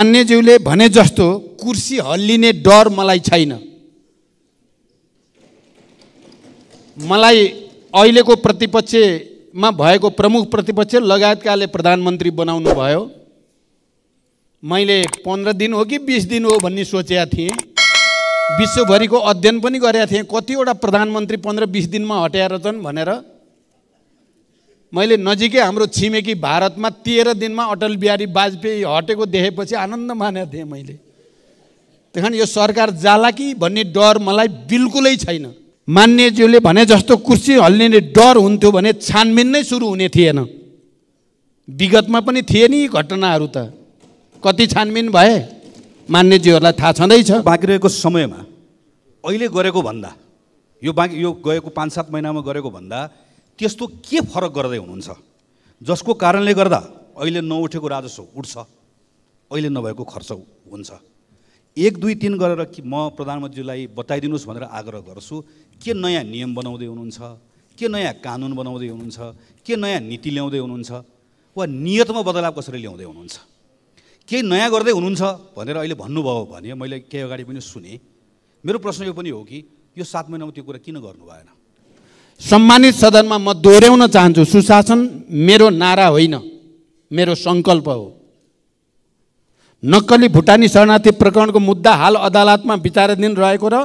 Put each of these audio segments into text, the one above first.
मान्यज्यूले भने जस्तो कुर्सी हल्लिने डर मलाई छैन मलाई अहिलेको प्रतिपक्षमा भएको प्रमुख प्रतिपक्ष लगायतकाले प्रधानमन्त्री बनाउनु भयो मैले पन्ध्र दिन हो कि बिस दिन हो भन्ने सोचेका थिएँ विश्वभरिको अध्ययन पनि गरेका थिएँ कतिवटा प्रधानमन्त्री पन्ध्र बिस दिनमा हट्याएर छन् भनेर मैले नजिकै हाम्रो छिमेकी भारतमा तेह्र दिनमा अटल बिहारी वाजपेयी हटेको देखेपछि आनन्द मानेको थिएँ मैले त्यहाँ यो सरकार जाला कि भन्ने डर मलाई बिल्कुलै छैन मान्यज्यूले भने जस्तो कुर्सी हल्लिने डर हुन्थ्यो भने छानबिन नै सुरु हुने थिएन विगतमा पनि थिए नि घटनाहरू त कति छानबिन भए मान्यज्यूहरूलाई थाहा छँदैछ बाँकी रहेको समयमा अहिले गरेको भन्दा यो बाँकी यो गएको पाँच सात महिनामा गरेको भन्दा त्यस्तो के फरक गर्दै हुनुहुन्छ जसको कारणले गर्दा अहिले नउठेको राजस्व उठ्छ अहिले नभएको खर्च हुन्छ एक दुई तिन गरेर कि म प्रधानमन्त्रीलाई बताइदिनुहोस् भनेर आग्रह गर्छु के नयाँ नियम बनाउँदै हुनुहुन्छ के नयाँ कानुन बनाउँदै हुनुहुन्छ के नयाँ नीति ल्याउँदै हुनुहुन्छ वा नियतमा बदलाव कसरी ल्याउँदै हुनुहुन्छ केही नयाँ गर्दै हुनुहुन्छ भनेर अहिले भन्नुभयो भने मैले केही अगाडि पनि सुने मेरो प्रश्न यो पनि हो कि यो सात महिनामा त्यो कुरा किन गर्नु भएन सम्मानित सदनमा म दोहोऱ्याउन चाहन्छु सुशासन मेरो नारा होइन मेरो सङ्कल्प हो नक्कली भुटानी शरणार्थी प्रकरणको मुद्दा हाल अदालतमा विचाराधीन रहेको र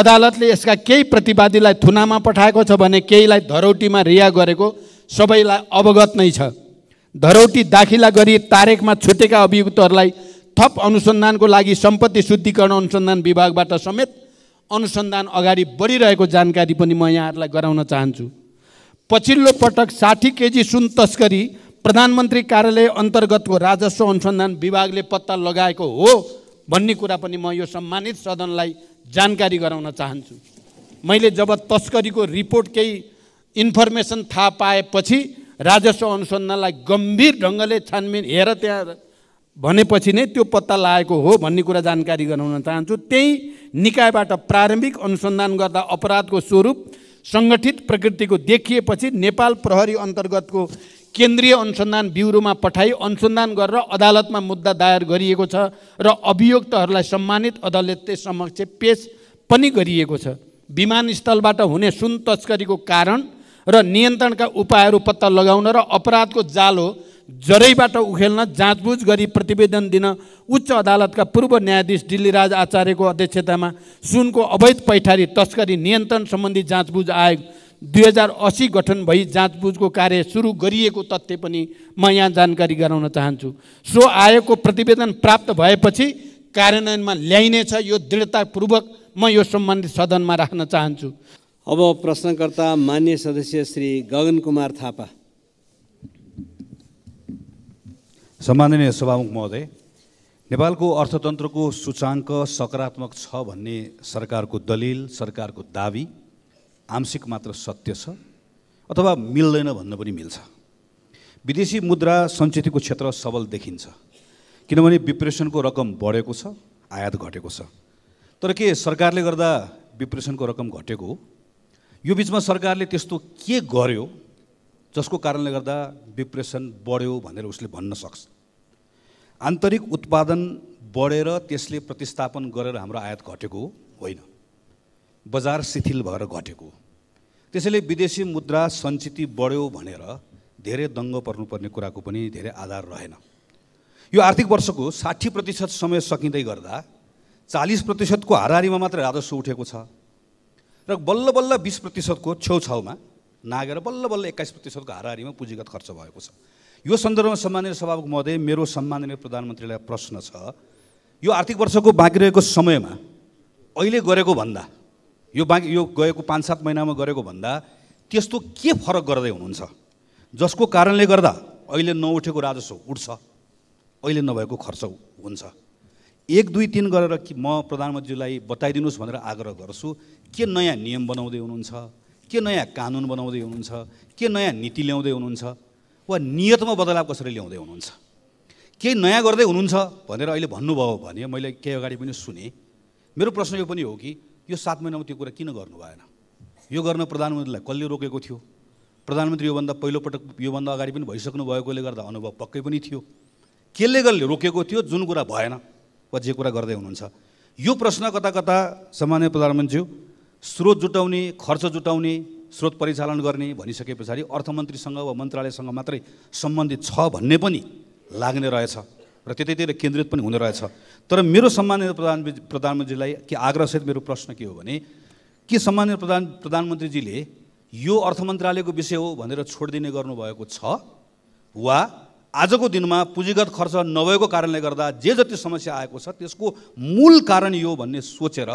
अदालतले यसका केही प्रतिवादीलाई थुनामा पठाएको छ भने केहीलाई धरौटीमा रिहा गरेको सबैलाई अवगत नै छ धरौटी दाखिला गरी तारेकमा छुटेका अभियुक्तहरूलाई थप अनुसन्धानको लागि सम्पत्ति शुद्धिकरण अनुसन्धान विभागबाट समेत अनुसन्धान अगाडि बढिरहेको जानकारी पनि म यहाँहरूलाई गराउन चाहन्छु पछिल्लो पटक साठी केजी सुन तस्करी प्रधानमन्त्री कार्यालय अन्तर्गतको राजस्व अनुसन्धान विभागले पत्ता लगाएको हो भन्ने कुरा पनि म यो सम्मानित सदनलाई जानकारी गराउन चाहन्छु मैले जब तस्करीको रिपोर्ट केही इन्फर्मेसन थाहा पाएपछि राजस्व अनुसन्धानलाई गम्भीर ढङ्गले छानबिन हेर त्यहाँ भनेपछि नै त्यो पत्ता लागेको हो भन्ने कुरा जानकारी गराउन चाहन्छु त्यही निकायबाट प्रारम्भिक अनुसन्धान गर्दा अपराधको स्वरूप सङ्गठित प्रकृतिको देखिएपछि नेपाल प्रहरी अन्तर्गतको केन्द्रीय अनुसन्धान ब्युरोमा पठाई अनुसन्धान गरेर अदालतमा मुद्दा दायर गरिएको छ र अभियुक्तहरूलाई सम्मानित अदालतले समक्ष पेस पनि गरिएको छ विमानस्थलबाट हुने सुन तस्करीको कारण र नियन्त्रणका उपायहरू पत्ता लगाउन र अपराधको जालो जरैबाट उखेल्न जाँचबुझ गरी प्रतिवेदन दिन उच्च अदालतका पूर्व न्यायाधीश दिल्लीराज आचार्यको अध्यक्षतामा सुनको अवैध पैठारी तस्करी नियन्त्रण सम्बन्धी जाँचबुझ आयोग दुई हजार असी गठन भई जाँचबुझको कार्य सुरु गरिएको तथ्य पनि म यहाँ जानकारी गराउन चाहन्छु सो आयोगको प्रतिवेदन प्राप्त भएपछि कार्यान्वयनमा ल्याइनेछ यो दृढतापूर्वक म यो सम्बन्धित सदनमा राख्न चाहन्छु अब प्रश्नकर्ता मान्य सदस्य श्री गगन कुमार थापा सम्माननीय सभामुख महोदय नेपालको अर्थतन्त्रको सूचाङ्क सकारात्मक छ भन्ने सरकारको दलिल सरकारको दावी आंशिक मात्र सत्य छ अथवा मिल्दैन भन्न पनि मिल्छ विदेशी मुद्रा सञ्चितको क्षेत्र सबल देखिन्छ किनभने विप्रेसनको रकम बढेको छ आयात घटेको छ तर के सरकारले गर्दा विप्रेसनको रकम घटेको हो यो बिचमा सरकारले त्यस्तो के गर्यो जसको कारणले गर्दा विप्रेसन बढ्यो भनेर उसले भन्न सक्छ आन्तरिक उत्पादन बढेर त्यसले प्रतिस्थापन गरेर हाम्रो आयात घटेको होइन बजार शिथिल भएर घटेको त्यसैले विदेशी मुद्रा सञ्चिति बढ्यो भनेर धेरै दङ्ग पर्नुपर्ने कुराको पनि धेरै आधार रहेन यो आर्थिक वर्षको साठी प्रतिशत समय सकिँदै गर्दा चालिस प्रतिशतको हारिमा मात्र राजस्व उठेको छ र बल्ल बल्ल बिस प्रतिशतको छेउछाउमा नागेर बल्ल बल्ल एक्काइस प्रतिशतको हाराहारीमा पुँजीगत खर्च भएको छ यो सन्दर्भमा सम्माननीय सभामुख महोदय मेरो सम्माननीय प्रधानमन्त्रीलाई प्रश्न छ यो आर्थिक वर्षको बाँकी रहेको समयमा अहिले गरेको भन्दा यो बाँकी यो गएको पाँच सात महिनामा गरेको भन्दा त्यस्तो के फरक गर्दै हुनुहुन्छ जसको कारणले गर्दा अहिले नउठेको राजस्व उठ्छ अहिले नभएको खर्च हुन्छ एक दुई तिन गरेर कि म प्रधानमन्त्रीलाई बताइदिनुहोस् भनेर आग्रह गर्छु के नयाँ नियम बनाउँदै हुनुहुन्छ के नयाँ कानुन बनाउँदै हुनुहुन्छ के नयाँ नीति ल्याउँदै हुनुहुन्छ वा नियतमा बदलाव कसरी ल्याउँदै हुनुहुन्छ केही नयाँ गर्दै हुनुहुन्छ भनेर अहिले भन्नुभयो भने मैले केही अगाडि पनि सुने मेरो प्रश्न यो पनि हो कि यो सात महिनामा त्यो कुरा किन गर्नु भएन यो गर्न प्रधानमन्त्रीलाई कसले रोकेको थियो प्रधानमन्त्री योभन्दा पहिलोपटक योभन्दा अगाडि पनि भइसक्नु भएकोले गर्दा अनुभव पक्कै पनि थियो केले कसले रोकेको थियो जुन कुरा भएन वा जे कुरा गर्दै हुनुहुन्छ यो प्रश्न कता कता सामान्य प्रधानमन्त्री स्रोत जुटाउने खर्च जुटाउने स्रोत परिचालन गर्ने भनिसके पछाडि अर्थमन्त्रीसँग वा मन्त्रालयसँग मात्रै सम्बन्धित छ भन्ने पनि लाग्ने रहेछ र त्यतैतिर केन्द्रित पनि हुने रहेछ तर मेरो सम्मानित प्रधान प्रधानमन्त्रीलाई के आग्रहसहित मेरो प्रश्न के हो भने के सम्मानित प्रधान प्रधानमन्त्रीजीले यो अर्थ मन्त्रालयको विषय हो भनेर छोडिदिने गर्नुभएको छ वा आजको दिनमा पुँजीगत खर्च नभएको कारणले गर्दा जे जति समस्या आएको छ त्यसको मूल कारण यो भन्ने सोचेर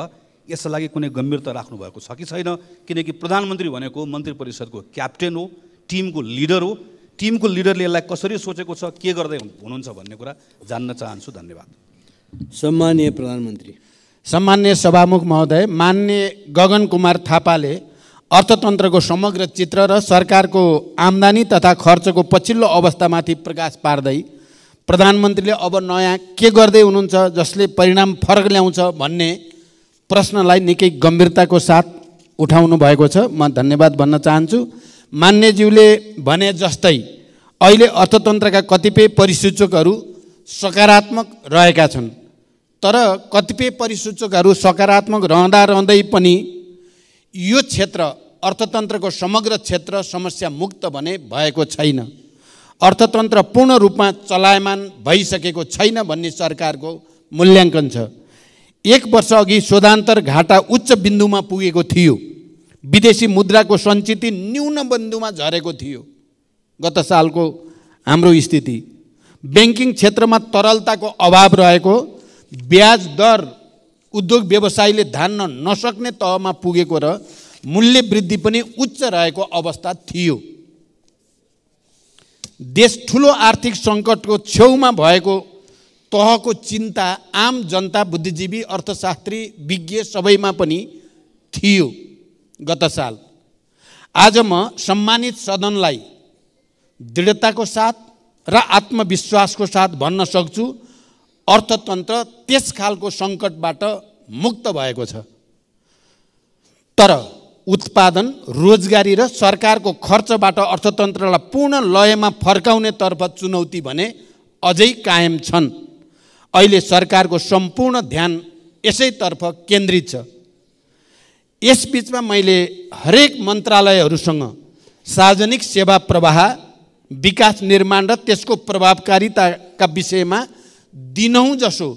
यसका लागि कुनै गम्भीरता राख्नुभएको छ कि छैन किनकि प्रधानमन्त्री भनेको मन्त्री परिषदको क्याप्टेन हो टिमको लिडर हो टिमको लिडरले यसलाई कसरी सोचेको छ के गर्दै हुनुहुन्छ भन्ने कुरा जान्न चाहन्छु धन्यवाद सम्मान्य प्रधानमन्त्री सम्मान्य सभामुख महोदय मान्य गगन कुमार थापाले अर्थतन्त्रको समग्र चित्र र सरकारको आम्दानी तथा खर्चको पछिल्लो अवस्थामाथि प्रकाश पार्दै प्रधानमन्त्रीले अब नयाँ के गर्दै हुनुहुन्छ जसले परिणाम फरक ल्याउँछ भन्ने प्रश्नलाई निकै गम्भीरताको साथ उठाउनु भएको छ म धन्यवाद भन्न चाहन्छु मान्यज्यूले भने जस्तै अहिले अर्थतन्त्रका कतिपय परिसूचकहरू सकारात्मक रहेका छन् तर कतिपय परिसूचकहरू सकारात्मक रहँदा रहँदै पनि यो क्षेत्र अर्थतन्त्रको समग्र क्षेत्र समस्या मुक्त भने भएको छैन अर्थतन्त्र पूर्ण रूपमा चलायमान भइसकेको छैन भन्ने सरकारको मूल्याङ्कन छ एक वर्ष अघि शोधान्तर घाटा उच्च बिन्दुमा पुगेको थियो विदेशी मुद्राको सञ्चिति न्यून बिन्दुमा झरेको थियो गत सालको हाम्रो स्थिति ब्याङ्किङ क्षेत्रमा तरलताको अभाव रहेको ब्याज दर उद्योग व्यवसायले धान्न नसक्ने तहमा पुगेको र मूल्य वृद्धि पनि उच्च रहेको अवस्था थियो देश ठुलो आर्थिक सङ्कटको छेउमा भएको तहको चिन्ता आम जनता बुद्धिजीवी अर्थशास्त्री विज्ञ सबैमा पनि थियो गत साल आज म सम्मानित सदनलाई दृढताको साथ र आत्मविश्वासको साथ भन्न सक्छु अर्थतन्त्र त्यस खालको सङ्कटबाट मुक्त भएको छ तर उत्पादन रोजगारी र सरकारको खर्चबाट अर्थतन्त्रलाई पूर्ण लयमा फर्काउनेतर्फ चुनौती भने अझै कायम छन् अहिले सरकारको सम्पूर्ण ध्यान यसैतर्फ केन्द्रित छ यसबिचमा मैले हरेक मन्त्रालयहरूसँग सार्वजनिक सेवा प्रवाह विकास निर्माण र त्यसको प्रभावकारिताका विषयमा दिनहुँ जसो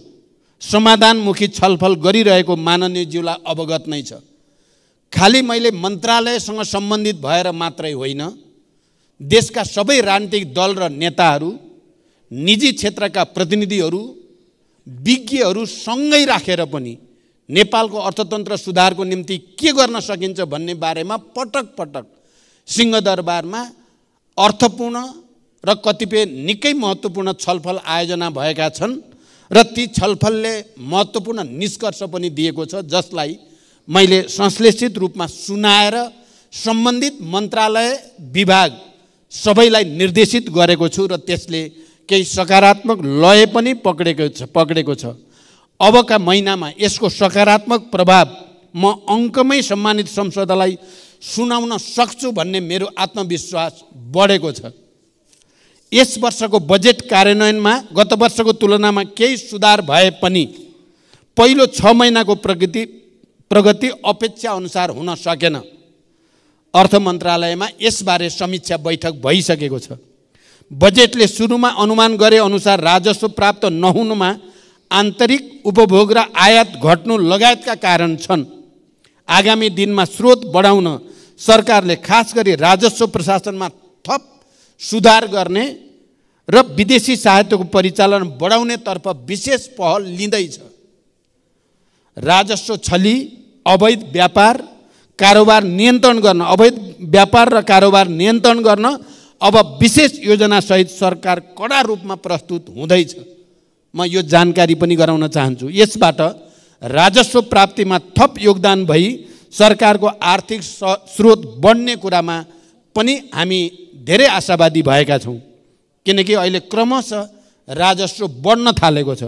समाधानमुखी छलफल गरिरहेको माननीयज्यूलाई अवगत नै छ खालि मैले मन्त्रालयसँग सम्बन्धित भएर मात्रै होइन देशका सबै राजनीतिक दल र नेताहरू निजी क्षेत्रका प्रतिनिधिहरू सँगै राखेर पनि नेपालको अर्थतन्त्र सुधारको निम्ति के गर्न सकिन्छ भन्ने बारेमा पटक पटक सिंहदरबारमा अर्थपूर्ण र कतिपय निकै महत्त्वपूर्ण छलफल आयोजना भएका छन् र ती छलफलले महत्त्वपूर्ण निष्कर्ष पनि दिएको छ जसलाई मैले संश्लेषित रूपमा सुनाएर सम्बन्धित मन्त्रालय विभाग सबैलाई निर्देशित गरेको छु र त्यसले केही सकारात्मक लय पनि पक्रेको छ पक्रेको छ अबका महिनामा यसको सकारात्मक प्रभाव म अङ्कमै सम्मानित संसदलाई सुनाउन सक्छु भन्ने मेरो आत्मविश्वास बढेको छ यस वर्षको बजेट कार्यान्वयनमा गत वर्षको तुलनामा केही सुधार भए पनि पहिलो छ महिनाको प्रगति प्रगति अपेक्षाअनुसार हुन सकेन अर्थ मन्त्रालयमा यसबारे समीक्षा बैठक भइसकेको छ बजेटले सुरुमा अनुमान गरे अनुसार राजस्व प्राप्त नहुनुमा आन्तरिक उपभोग र आयात घट्नु लगायतका कारण छन् आगामी दिनमा स्रोत बढाउन सरकारले खास गरी राजस्व प्रशासनमा थप सुधार गर्ने र विदेशी सहायताको परिचालन बढाउनेतर्फ विशेष पहल लिँदैछ राजस्व छली अवैध व्यापार कारोबार नियन्त्रण गर्न अवैध व्यापार र कारोबार नियन्त्रण गर्न अब विशेष योजनासहित सरकार कडा रूपमा प्रस्तुत हुँदैछ म यो जानकारी पनि गराउन चाहन्छु यसबाट राजस्व प्राप्तिमा थप योगदान भई सरकारको आर्थिक स्रोत बढ्ने कुरामा पनि हामी धेरै आशावादी भएका छौँ किनकि अहिले क्रमशः राजस्व बढ्न थालेको छ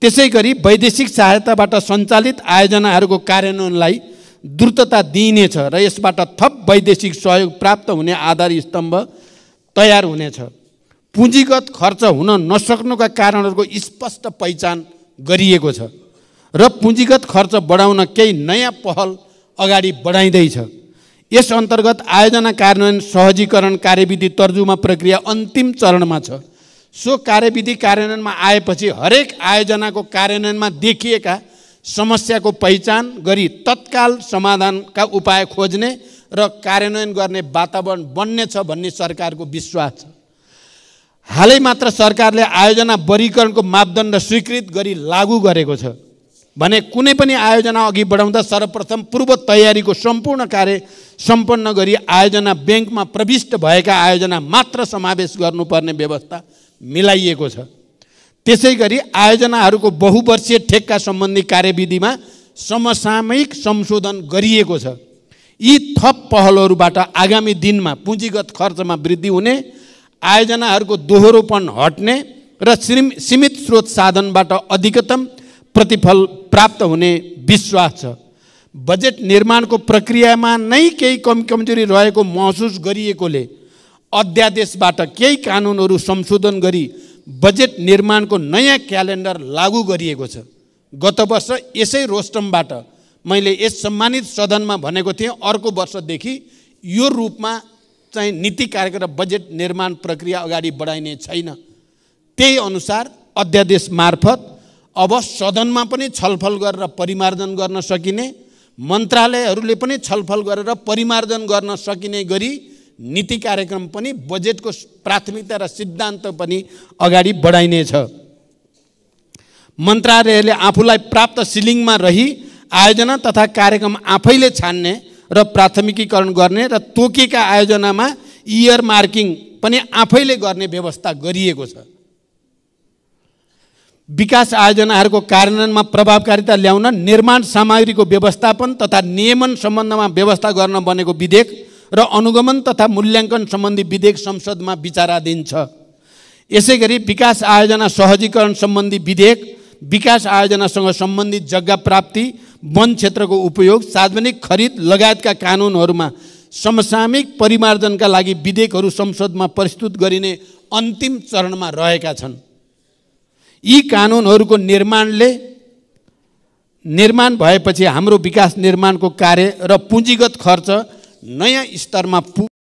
त्यसै गरी वैदेशिक सहायताबाट सञ्चालित आयोजनाहरूको कार्यान्वयनलाई द्रुतता दिइनेछ र यसबाट थप वैदेशिक सहयोग प्राप्त हुने आधार स्तम्भ तयार हुनेछ पुँजीगत खर्च हुन नसक्नुका कारणहरूको स्पष्ट पहिचान गरिएको छ र पुँजीगत खर्च बढाउन केही नयाँ पहल अगाडि बढाइँदैछ यस अन्तर्गत आयोजना कार्यान्वयन सहजीकरण कार्यविधि तर्जुमा प्रक्रिया अन्तिम चरणमा छ सो कार्यविधि कार्यान्वयनमा आएपछि हरेक आयोजनाको कार्यान्वयनमा देखिएका समस्याको पहिचान गरी तत्काल समाधानका उपाय खोज्ने र कार्यान्वयन गर्ने वातावरण बन्नेछ भन्ने सरकारको विश्वास छ हालै मात्र सरकारले आयोजना वर्गीकरणको मापदण्ड स्वीकृत गरी लागू गरेको छ भने कुनै पनि आयोजना अघि बढाउँदा सर्वप्रथम पूर्व तयारीको सम्पूर्ण कार्य सम्पन्न गरी आयोजना ब्याङ्कमा प्रविष्ट भएका आयोजना मात्र समावेश गर्नुपर्ने व्यवस्था मिलाइएको छ त्यसै गरी आयोजनाहरूको बहुवर्षीय ठेक्का सम्बन्धी कार्यविधिमा समसामयिक संशोधन गरिएको छ यी थप पहलहरूबाट आगामी दिनमा पुँजीगत खर्चमा वृद्धि हुने आयोजनाहरूको दोहोरोपण हट्ने र सीमित स्रोत साधनबाट अधिकतम प्रतिफल प्राप्त हुने विश्वास छ बजेट निर्माणको प्रक्रियामा नै केही कम कमजोरी रहेको महसुस गरिएकोले अध्यादेशबाट केही कानुनहरू संशोधन गरी बजेट निर्माणको नयाँ क्यालेन्डर लागू गरिएको छ गत वर्ष यसै रोस्टमबाट मैले यस सम्मानित सदनमा भनेको थिएँ अर्को वर्षदेखि यो रूपमा चाहिँ नीति कार्यक्रम र बजेट निर्माण प्रक्रिया अगाडि बढाइने छैन त्यही अनुसार अध्यादेश मार्फत अब सदनमा पनि छलफल गरेर परिमार्जन गर्न सकिने मन्त्रालयहरूले पनि छलफल गरेर परिमार्जन गर्न सकिने गरी नीति कार्यक्रम पनि बजेटको प्राथमिकता र सिद्धान्त पनि अगाडि बढाइनेछ मन्त्रालयले आफूलाई प्राप्त सिलिङमा रही आयोजना तथा कार्यक्रम आफैले छान्ने र प्राथमिकीकरण गर्ने र तोकेका आयोजनामा इयर मार्किङ पनि आफैले गर्ने व्यवस्था गरिएको छ विकास आयोजनाहरूको कार्यान्वयनमा प्रभावकारिता ल्याउन निर्माण सामग्रीको व्यवस्थापन तथा नियमन सम्बन्धमा व्यवस्था गर्न बनेको विधेयक र अनुगमन तथा मूल्याङ्कन सम्बन्धी विधेयक संसदमा विचाराधीन छ यसै गरी विकास आयोजना सहजीकरण सम्बन्धी विधेयक विकास आयोजनासँग सम्बन्धित जग्गा प्राप्ति वन क्षेत्रको उपयोग सार्वजनिक खरिद लगायतका कानुनहरूमा समसामिक परिमार्जनका लागि विधेयकहरू संसदमा प्रस्तुत गरिने अन्तिम चरणमा रहेका छन् यी कानुनहरूको निर्माणले निर्माण भएपछि हाम्रो विकास निर्माणको कार्य र पुँजीगत खर्च नयाँ स्तरमा पु